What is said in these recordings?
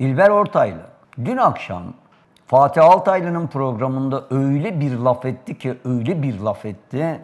İlber Ortaylı dün akşam Fatih Altaylı'nın programında öyle bir laf etti ki öyle bir laf etti.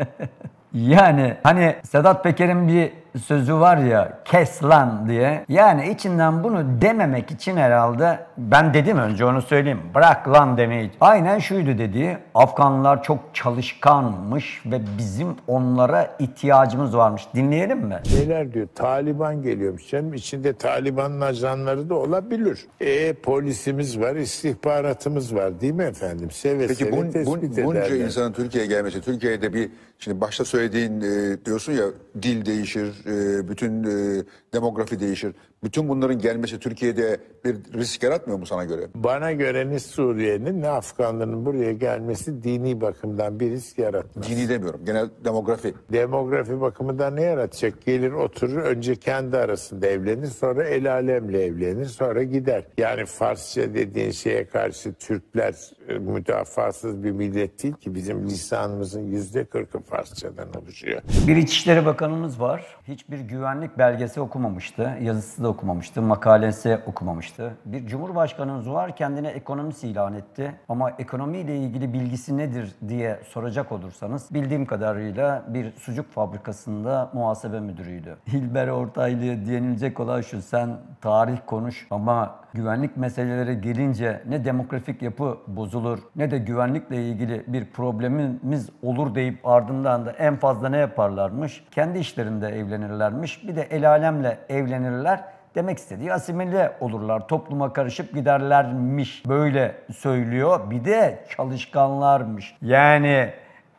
yani hani Sedat Peker'in bir sözü var ya kes lan diye. Yani içinden bunu dememek için herhalde ben dedim önce onu söyleyeyim. Bırak lan demeyi. Aynen şuydu dediği Afganlar çok çalışkanmış ve bizim onlara ihtiyacımız varmış. Dinleyelim mi? Şeyler diyor Taliban geliyormuş canım. İçinde Taliban'ın ajanları da olabilir. E polisimiz var, istihbaratımız var değil mi efendim? Seve Peki bun, bun, bunca ederler. insanın Türkiye'ye gelmesi, Türkiye'de bir şimdi başta söylediğin e, diyorsun ya dil değişir, e, bütün e, demografi değişir. Bütün bunların gelmesi Türkiye'de bir risk yaratmıyor mu sana göre? Bana göre ne Suriye'nin ne Afganların buraya gelmesi dini bakımdan bir risk yaratmaz. Dini demiyorum. Genel demografi. Demografi bakımından ne yaratacak? Gelir oturur önce kendi arasında evlenir sonra el alemle evlenir sonra gider. Yani Farsça dediğin şeye karşı Türkler e, müdafasız bir millet değil ki bizim lisanımızın yüzde kırkı Farsçadan oluşuyor. Bir İçişleri Bakanımız var. Hiçbir güvenlik belgesi okumamıştı, yazısı da okumamıştı, makalesi okumamıştı. Bir cumhurbaşkanımız var kendine ekonomisi ilan etti ama ekonomiyle ilgili bilgisi nedir diye soracak olursanız bildiğim kadarıyla bir sucuk fabrikasında muhasebe müdürüydü. Hilber Ortaylı diyenilecek olan şu sen tarih konuş ama güvenlik meselelere gelince ne demografik yapı bozulur ne de güvenlikle ilgili bir problemimiz olur deyip ardından da en fazla ne yaparlarmış? Kendi işlerinde evlenir evlenirlermiş. Bir de el alemle evlenirler. Demek istediği asimile olurlar, topluma karışıp giderlermiş. Böyle söylüyor. Bir de çalışkanlarmış. Yani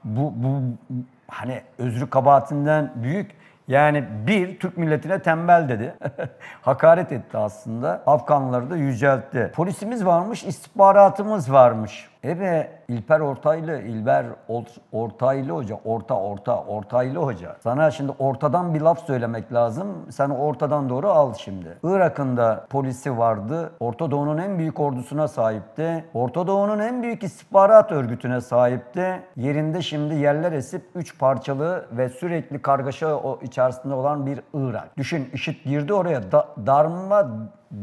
bu, bu hani özrü kabahatinden büyük. Yani bir, Türk milletine tembel dedi. Hakaret etti aslında. Afganları da yüceltti. Polisimiz varmış, istihbaratımız varmış. Ebe İlper Ortaylı, İlber Ortaylı Hoca, orta orta Ortaylı Hoca. Sana şimdi ortadan bir laf söylemek lazım. Sen ortadan doğru al şimdi. Irak'ın da polisi vardı. Orta Doğu'nun en büyük ordusuna sahipti. Orta Doğu'nun en büyük istihbarat örgütüne sahipti. Yerinde şimdi yerler esip üç parçalı ve sürekli kargaşa içerisinde olan bir Irak. Düşün IŞİD girdi oraya da, darma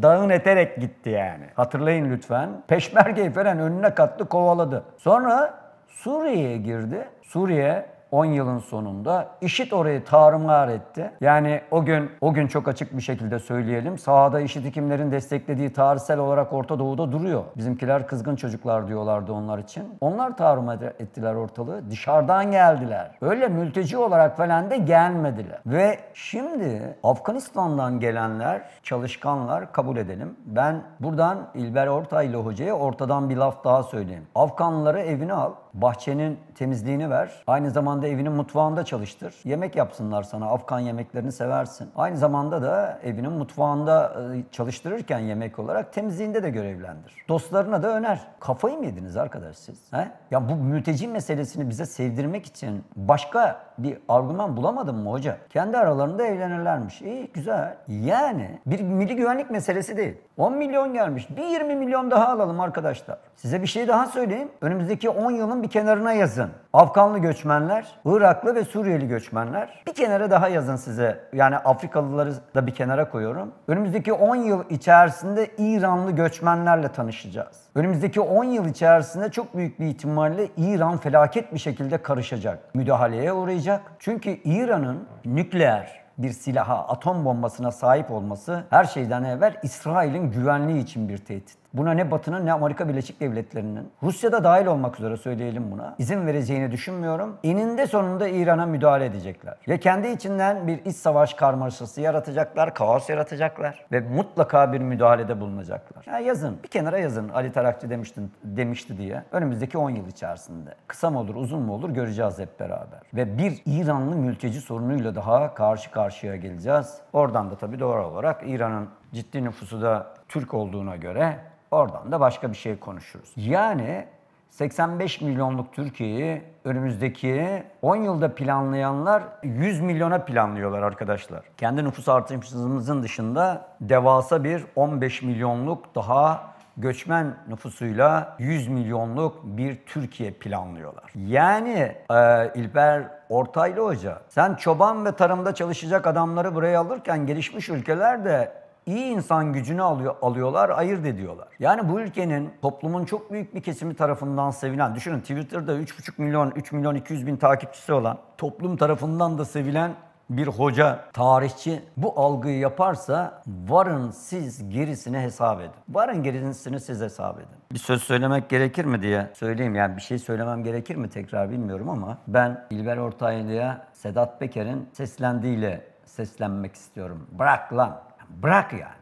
dağın eterek gitti yani. Hatırlayın lütfen. Peşmergeyi falan önüne kattı, kovaladı. Sonra Suriye'ye girdi. Suriye 10 yılın sonunda işit orayı tarumar etti. Yani o gün o gün çok açık bir şekilde söyleyelim. Sahada işit kimlerin desteklediği tarihsel olarak Orta Doğu'da duruyor. Bizimkiler kızgın çocuklar diyorlardı onlar için. Onlar tarım ettiler ortalığı. Dışarıdan geldiler. Öyle mülteci olarak falan da gelmediler. Ve şimdi Afganistan'dan gelenler, çalışkanlar kabul edelim. Ben buradan İlber Ortaylı Hoca'ya ortadan bir laf daha söyleyeyim. Afganları evine al, bahçenin temizliğini ver. Aynı zamanda zamanda evinin mutfağında çalıştır. Yemek yapsınlar sana. Afgan yemeklerini seversin. Aynı zamanda da evinin mutfağında e, çalıştırırken yemek olarak temizliğinde de görevlendir. Dostlarına da öner. Kafayı mı yediniz arkadaş siz? He? Ya bu mülteci meselesini bize sevdirmek için başka bir argüman bulamadın mı hoca? Kendi aralarında evlenirlermiş. İyi güzel. Yani bir milli güvenlik meselesi değil. 10 milyon gelmiş. Bir 20 milyon daha alalım arkadaşlar. Size bir şey daha söyleyeyim. Önümüzdeki 10 yılın bir kenarına yazın. Afganlı göçmenler göçmenler, Iraklı ve Suriyeli göçmenler. Bir kenara daha yazın size. Yani Afrikalıları da bir kenara koyuyorum. Önümüzdeki 10 yıl içerisinde İranlı göçmenlerle tanışacağız. Önümüzdeki 10 yıl içerisinde çok büyük bir ihtimalle İran felaket bir şekilde karışacak. Müdahaleye uğrayacak. Çünkü İran'ın nükleer bir silaha, atom bombasına sahip olması her şeyden evvel İsrail'in güvenliği için bir tehdit. Buna ne Batı'nın ne Amerika Birleşik Devletleri'nin, Rusya'da dahil olmak üzere söyleyelim buna, izin vereceğini düşünmüyorum. Eninde sonunda İran'a müdahale edecekler. Ya kendi içinden bir iç savaş karmaşası yaratacaklar, kaos yaratacaklar ve mutlaka bir müdahalede bulunacaklar. Ya yazın, bir kenara yazın Ali Tarakçı demiştin, demişti diye. Önümüzdeki 10 yıl içerisinde. Kısa mı olur, uzun mu olur göreceğiz hep beraber. Ve bir İranlı mülteci sorunuyla daha karşı karşıya geleceğiz. Oradan da tabii doğru olarak İran'ın ciddi nüfusu da Türk olduğuna göre oradan da başka bir şey konuşuruz. Yani 85 milyonluk Türkiye'yi önümüzdeki 10 yılda planlayanlar 100 milyona planlıyorlar arkadaşlar. Kendi nüfus artışımızın dışında devasa bir 15 milyonluk daha göçmen nüfusuyla 100 milyonluk bir Türkiye planlıyorlar. Yani e, İlber Ortaylı Hoca sen çoban ve tarımda çalışacak adamları buraya alırken gelişmiş ülkelerde iyi insan gücünü alıyor, alıyorlar, ayırt ediyorlar. Yani bu ülkenin toplumun çok büyük bir kesimi tarafından sevilen, düşünün Twitter'da 3,5 milyon, 3 milyon 200 bin takipçisi olan, toplum tarafından da sevilen bir hoca, tarihçi bu algıyı yaparsa varın siz gerisini hesap edin. Varın gerisini siz hesap edin. Bir söz söylemek gerekir mi diye söyleyeyim. Yani bir şey söylemem gerekir mi tekrar bilmiyorum ama ben İlber Ortaylı'ya Sedat Peker'in seslendiğiyle seslenmek istiyorum. Bırak lan berakiat.